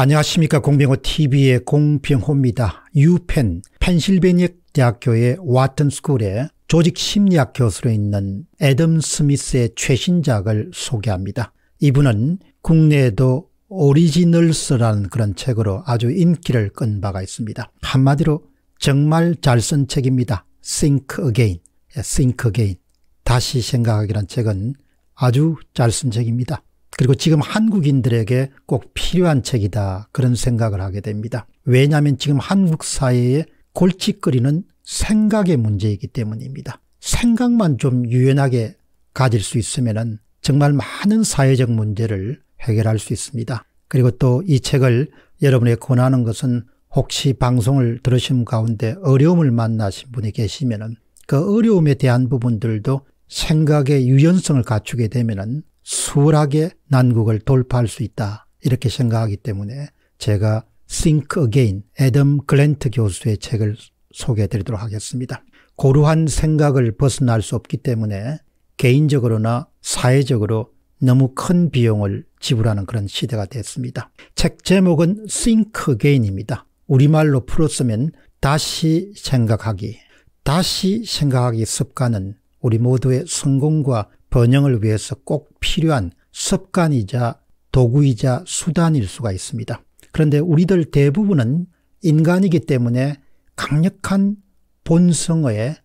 안녕하십니까 공병호TV의 공병호입니다. 유펜 펜실베니아 대학교의 와튼스쿨의 조직심리학 교수로 있는 애덤 스미스의 최신작을 소개합니다. 이분은 국내에도 오리지널스라는 그런 책으로 아주 인기를 끈 바가 있습니다. 한마디로 정말 잘 쓴 책입니다. Think Again, 예, Think Again 다시 생각하기란 책은 아주 잘 쓴 책입니다. 그리고 지금 한국인들에게 꼭 필요한 책이다 그런 생각을 하게 됩니다. 왜냐하면 지금 한국 사회에 골칫거리는 생각의 문제이기 때문입니다. 생각만 좀 유연하게 가질 수 있으면 정말 많은 사회적 문제를 해결할 수 있습니다. 그리고 또 이 책을 여러분에 권하는 것은 혹시 방송을 들으신 가운데 어려움을 만나신 분이 계시면 그 어려움에 대한 부분들도 생각의 유연성을 갖추게 되면 수월하게 난국을 돌파할 수 있다 이렇게 생각하기 때문에 제가 Think Again 애덤 글렌트 교수의 책을 소개해 드리도록 하겠습니다. 고루한 생각을 벗어날 수 없기 때문에 개인적으로나 사회적으로 너무 큰 비용을 지불하는 그런 시대가 됐습니다. 책 제목은 Think Again입니다. 우리말로 풀었으면 다시 생각하기. 다시 생각하기 습관은 우리 모두의 성공과 번영을 위해서 꼭 필요한 습관이자 도구이자 수단일 수가 있습니다. 그런데 우리들 대부분은 인간이기 때문에 강력한 본성의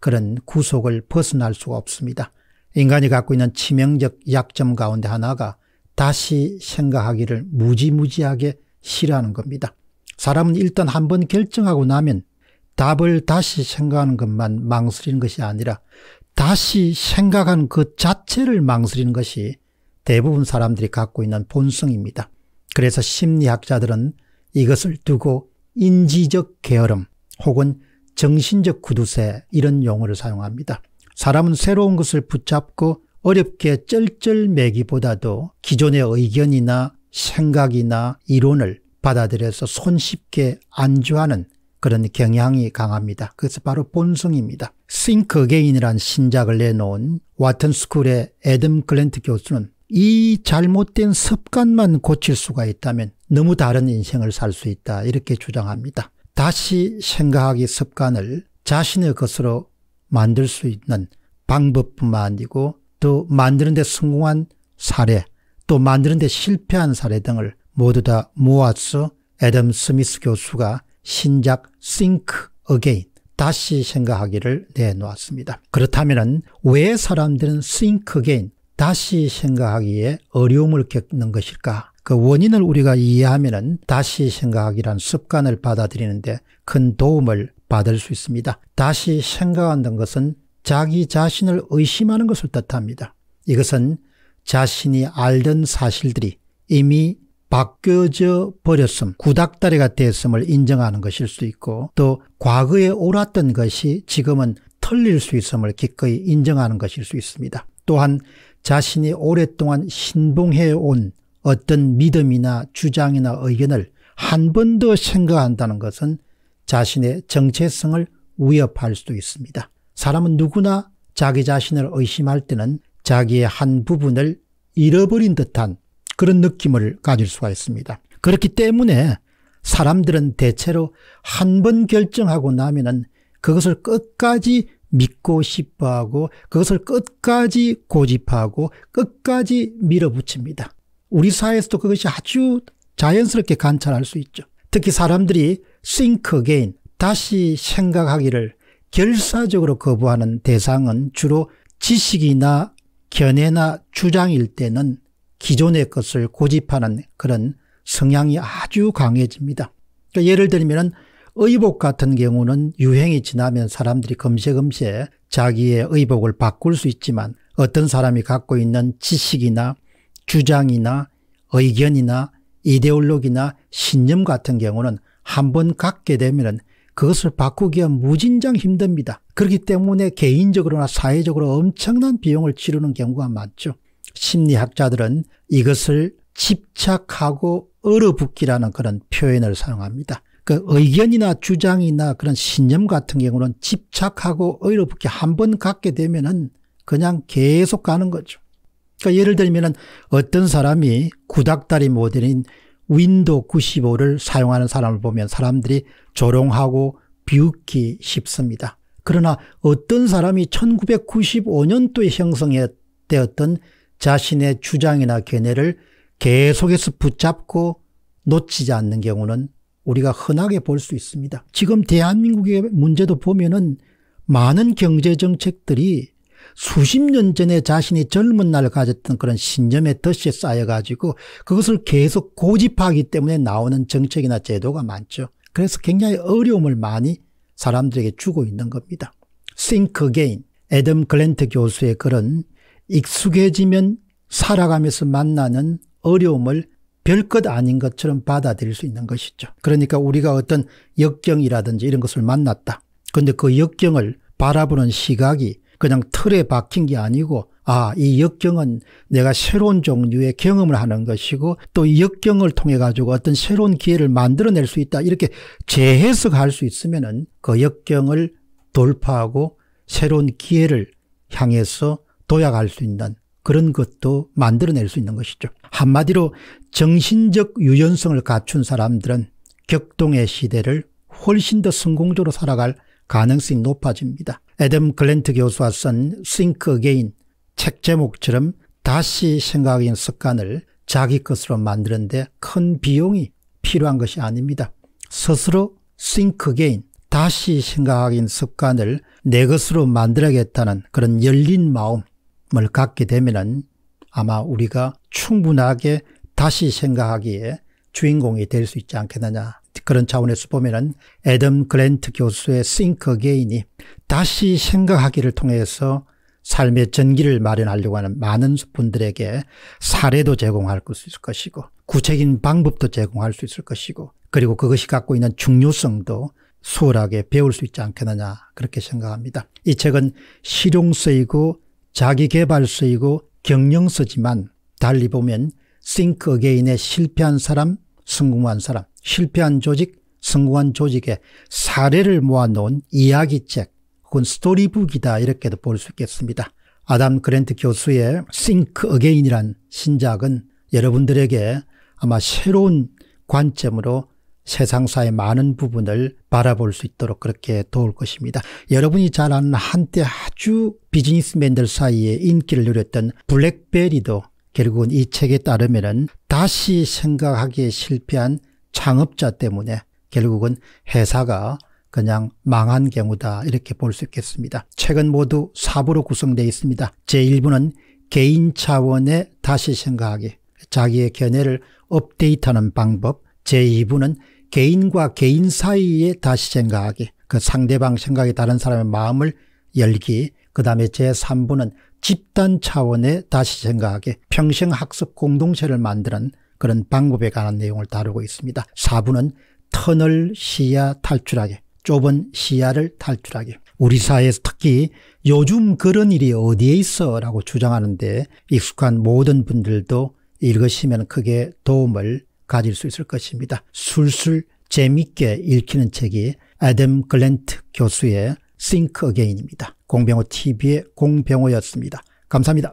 그런 구속을 벗어날 수가 없습니다. 인간이 갖고 있는 치명적 약점 가운데 하나가 다시 생각하기를 무지무지하게 싫어하는 겁니다. 사람은 일단 한번 결정하고 나면 답을 다시 생각하는 것만 망설이는 것이 아니라 다시 생각한그 자체를 망설이는 것이 대부분 사람들이 갖고 있는 본성입니다. 그래서 심리학자들은 이것을 두고 인지적 게으름 혹은 정신적 구두쇠 이런 용어를 사용합니다. 사람은 새로운 것을 붙잡고 어렵게 쩔쩔매기보다도 기존의 의견이나 생각이나 이론을 받아들여서 손쉽게 안주하는 그런 경향이 강합니다. 그것이 바로 본성입니다. 싱크 게인이란 신작을 내놓은 와튼스쿨의 에덤 글렌트 교수는 이 잘못된 습관만 고칠 수가 있다면 너무 다른 인생을 살 수 있다 이렇게 주장합니다. 다시 생각하기 습관을 자신의 것으로 만들 수 있는 방법뿐만 아니고 또 만드는 데 성공한 사례 또 만드는 데 실패한 사례 등을 모두 다 모아서 에덤 스미스 교수가 신작 Think Again 다시 생각하기를 내놓았습니다. 그렇다면 왜 사람들은 Think Again 다시 생각하기에 어려움을 겪는 것일까? 그 원인을 우리가 이해하면 다시 생각하기란 습관을 받아들이는데 큰 도움을 받을 수 있습니다. 다시 생각한다는 것은 자기 자신을 의심하는 것을 뜻합니다. 이것은 자신이 알던 사실들이 이미 바뀌어져 버렸음, 구닥다리가 됐음을 인정하는 것일 수 있고 또 과거에 옳았던 것이 지금은 틀릴 수 있음을 기꺼이 인정하는 것일 수 있습니다. 또한 자신이 오랫동안 신봉해 온 어떤 믿음이나 주장이나 의견을 한 번 더 생각한다는 것은 자신의 정체성을 위협할 수도 있습니다. 사람은 누구나 자기 자신을 의심할 때는 자기의 한 부분을 잃어버린 듯한 그런 느낌을 가질 수가 있습니다. 그렇기 때문에 사람들은 대체로 한 번 결정하고 나면은 그것을 끝까지 믿고 싶어하고 그것을 끝까지 고집하고 끝까지 밀어붙입니다. 우리 사회에서도 그것이 아주 자연스럽게 관찰할 수 있죠. 특히 사람들이 think again, 다시 생각하기를 결사적으로 거부하는 대상은 주로 지식이나 견해나 주장일 때는 기존의 것을 고집하는 그런 성향이 아주 강해집니다. 그러니까 예를 들면 의복 같은 경우는 유행이 지나면 사람들이 금세금세 자기의 의복을 바꿀 수 있지만 어떤 사람이 갖고 있는 지식이나 주장이나 의견이나 이데올로기나 신념 같은 경우는 한번 갖게 되면 그것을 바꾸기가 무진장 힘듭니다. 그렇기 때문에 개인적으로나 사회적으로 엄청난 비용을 치르는 경우가 많죠. 심리학자들은 이것을 집착하고 얼어붙기라는 그런 표현을 사용합니다. 그 의견이나 주장이나 그런 신념 같은 경우는 집착하고 얼어붙게 한번 갖게 되면은 그냥 계속 가는 거죠. 그러니까 예를 들면은 어떤 사람이 구닥다리 모델인 윈도 95를 사용하는 사람을 보면 사람들이 조롱하고 비웃기 쉽습니다. 그러나 어떤 사람이 1995년도에 형성되었던 자신의 주장이나 견해를 계속해서 붙잡고 놓치지 않는 경우는 우리가 흔하게 볼 수 있습니다. 지금 대한민국의 문제도 보면은 많은 경제정책들이 수십 년 전에 자신이 젊은 날 가졌던 그런 신념의 덫에 쌓여가지고 그것을 계속 고집하기 때문에 나오는 정책이나 제도가 많죠. 그래서 굉장히 어려움을 많이 사람들에게 주고 있는 겁니다. Think Again, 에덤 글렌트 교수의 글은 익숙해지면 살아가면서 만나는 어려움을 별 것 아닌 것처럼 받아들일 수 있는 것이죠. 그러니까 우리가 어떤 역경이라든지 이런 것을 만났다. 근데 그 역경을 바라보는 시각이 그냥 틀에 박힌 게 아니고 아, 이 역경은 내가 새로운 종류의 경험을 하는 것이고 또 이 역경을 통해 가지고 어떤 새로운 기회를 만들어낼 수 있다. 이렇게 재해석할 수 있으면은 그 역경을 돌파하고 새로운 기회를 향해서 도약할 수 있는 그런 것도 만들어낼 수 있는 것이죠. 한마디로 정신적 유연성을 갖춘 사람들은 격동의 시대를 훨씬 더 성공적으로 살아갈 가능성이 높아집니다. 에덤 글렌트 교수와 쓴 Think Again 책 제목처럼 다시 생각인 습관을 자기 것으로 만드는데 큰 비용이 필요한 것이 아닙니다. 스스로 Think Again 다시 생각인 습관을 내 것으로 만들어야겠다는 그런 열린 마음 을 갖게 되면 아마 우리가 충분하게 다시 생각하기에 주인공이 될 수 있지 않겠느냐. 그런 차원에서 보면은 에덤 그랜트 교수의 싱크 i 인이 다시 생각하기를 통해서 삶의 전기를 마련하려고 하는 많은 분들에게 사례도 제공할 수 있을 것이고 구체적인 방법도 제공할 수 있을 것이고 그리고 그것이 갖고 있는 중요성도 수월하게 배울 수 있지 않겠느냐 그렇게 생각합니다. 이 책은 실용서이고 자기개발서이고 경영서지만 달리 보면 싱크 어게인에 실패한 사람, 성공한 사람, 실패한 조직, 성공한 조직의 사례를 모아놓은 이야기책 혹은 스토리북이다 이렇게도 볼 수 있겠습니다. 아담 그랜트 교수의 싱크 어게인이란 신작은 여러분들에게 아마 새로운 관점으로 세상사의 많은 부분을 바라볼 수 있도록 그렇게 도울 것입니다. 여러분이 잘 아는 한때 아주 비즈니스맨들 사이에 인기를 누렸던 블랙베리도 결국은 이 책에 따르면 다시 생각하기에 실패한 창업자 때문에 결국은 회사가 그냥 망한 경우다 이렇게 볼 수 있겠습니다. 책은 모두 4부로 구성되어 있습니다. 제1부는 개인 차원의 다시 생각하기, 자기의 견해를 업데이트하는 방법, 제2부는 개인과 개인 사이에 다시 생각하기 그 상대방 생각이 다른 사람의 마음을 열기 그 다음에 제3부는 집단 차원의 다시 생각하기 평생 학습 공동체를 만드는 그런 방법에 관한 내용을 다루고 있습니다. 4부는 터널 시야 탈출하기 좁은 시야를 탈출하기 우리 사회에서 특히 요즘 그런 일이 어디에 있어 라고 주장하는데 익숙한 모든 분들도 읽으시면 크게 도움을 가질 수 있을 것입니다. 술술 재밌게 읽히는 책이 아담 글렌트 교수의 Think 입니다 공병호 TV의 공병호였습니다. 감사합니다.